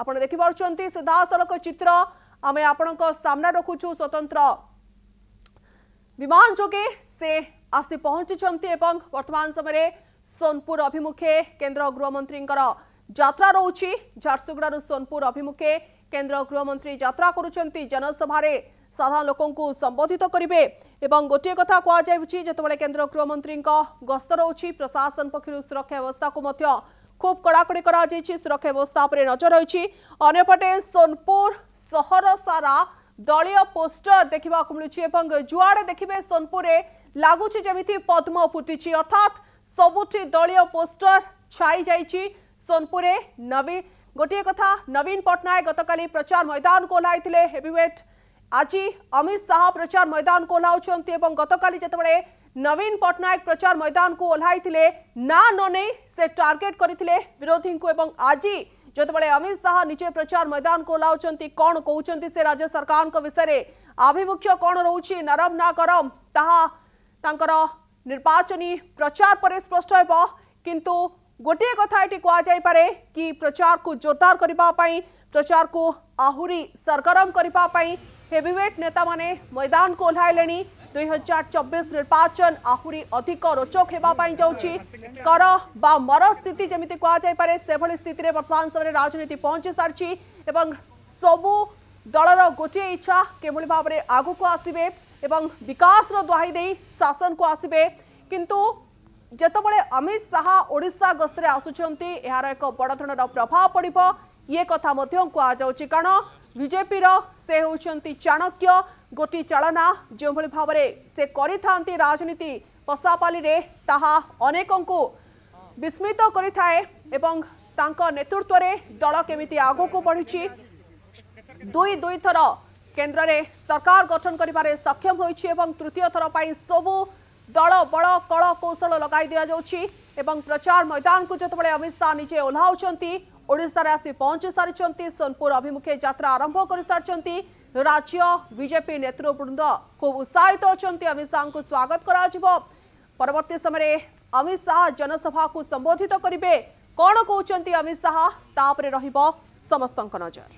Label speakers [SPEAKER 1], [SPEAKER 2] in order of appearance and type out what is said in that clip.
[SPEAKER 1] ଆପଣ ଦେଖିପାରୁଛନ୍ତି ସିଧାସଳଖ ଚିତ୍ର ଆମେ ଆପଣଙ୍କ ସାମ୍ନା ରଖୁଛୁ ସ୍ୱତନ୍ତ୍ର ବିମାନ ଯୋଗେ ସେ ଆସି ପହଞ୍ଚିଛନ୍ତି ଏବଂ ବର୍ତ୍ତମାନ ସମୟରେ ସୋନପୁର ଅଭିମୁଖେ କେନ୍ଦ୍ର ଗୃହମନ୍ତ୍ରୀଙ୍କର ଯାତ୍ରା ରହୁଛି ଝାରସୁଗୁଡ଼ାରୁ ସୋନପୁର ଅଭିମୁଖେ କେନ୍ଦ୍ର ଗୃହମନ୍ତ୍ରୀ ଯାତ୍ରା କରୁଛନ୍ତି ଜନସଭାରେ ସାଧାରଣ ଲୋକଙ୍କୁ ସମ୍ବୋଧିତ କରିବେ ଏବଂ ଗୋଟିଏ କଥା କୁହାଯାଉଛି ଯେତେବେଳେ କେନ୍ଦ୍ର ଗୃହମନ୍ତ୍ରୀଙ୍କ ଗସ୍ତ ରହୁଛି ପ୍ରଶାସନ ପକ୍ଷରୁ ସୁରକ୍ଷା ବ୍ୟବସ୍ଥାକୁ ମଧ୍ୟ খুব কড়াকড়ি করা সুরক্ষা ব্যবস্থা উপরে নজর রয়েছে অন্যপটে সোনপুর সহর সারা দলীয় পোস্টর দেখা মিলুছে এবং যুয়াড়ে দেখবে সোনপুরে লাগুছে যেমি পদ্ম ফুটিছে অর্থাৎ সবুঠি দলীয় পোস্টর ছাই যাই সোনপুরে নবীন গোটিয়ে কথা নবীন পট্টনাক গতকাল প্রচার ময়দানক ওহ্লাই হেভিওয়েট आज अमित शाह प्रचार मैदान को एवं गत काली जो नवीन पटनायक प्रचार मैदान को ओले ना न से टार्गेट करते विरोधी को एवं आज जो अमित शाह निजे प्रचार मैदान को कौन कौन से राज्य सरकार विषय आभिमुख्य कौन रोच नरम ना गरम निर्वाचन प्रचार पर स्पष्ट हो किंतु गोटे कथा ये कहुपे कि प्रचार को जोरदार करने प्रचार को आहरी सरगरम करने ହେଭିୱେଟ୍ ନେତାମାନେ ମୈଦାନ ଓହ୍ଲାଇଲେଣି ଦୁଇ ହଜାର ଚବିଶ ନିର୍ବାଚନ ଆହୁରି ଅଧିକ ରୋଚକ ହେବା ପାଇଁ ଯାଉଛି କର ବା ମର ସ୍ଥିତି ଯେମିତି କୁହାଯାଇପାରେ ସେଭଳି ସ୍ଥିତିରେ ବର୍ତ୍ତମାନ ସମୟରେ ରାଜନୀତି ପହଞ୍ଚି ସାରିଛି ଏବଂ ସବୁ ଦଳର ଗୋଟିଏ ଇଚ୍ଛା କିଭଳି ଭାବରେ ଆଗକୁ ଆସିବେ ଏବଂ ବିକାଶର ଦୋହାଇ ଦେଇ ଶାସନକୁ ଆସିବେ କିନ୍ତୁ ଯେତେବେଳେ ଅମିତ ଶାହା ଓଡ଼ିଶା ଗସ୍ତରେ ଆସୁଛନ୍ତି ଏହାର ଏକ ବଡ଼ ଧରଣର ପ୍ରଭାବ ପଡ଼ିବ ଇଏ କଥା ମଧ୍ୟ କୁହାଯାଉଛି କାରଣ বিজেপির সে হচ্ছেন চাণক্য গোটি চালনা যেভাবে ভাবে সে করে থাকে রাজনীতি পশাপালি তাহা অনেকঙ্কু বিস্মিত করে থাকে এবং তাঙ্ক নেতৃত্বরে দল কেমিতি আগুকু বড়িছি দুই দুই থর কেন্দ্রে সরকার গঠন করবার সক্ষম হয়েছে এবং তৃতীয় থর পাই সবু দল বড় কল কৌশল লগাই দিয়া যাচ্ছে এবং প্রচার ময়দানকু যেতবে অমিত শাহ নিজে ওহ্লাউচ্ছেন ओडार आसी पहुंच सारी सोनपुर अभिमुखे जत्रा आरंभ कर सारी राज्य विजेपी नेतृवृंद खूब उत्साहित अच्छा अमित शाह को स्वागत करवर्त समय अमित शाह जनसभा को संबोधित करेंगे कौन कौन अमित शाह तापर नजर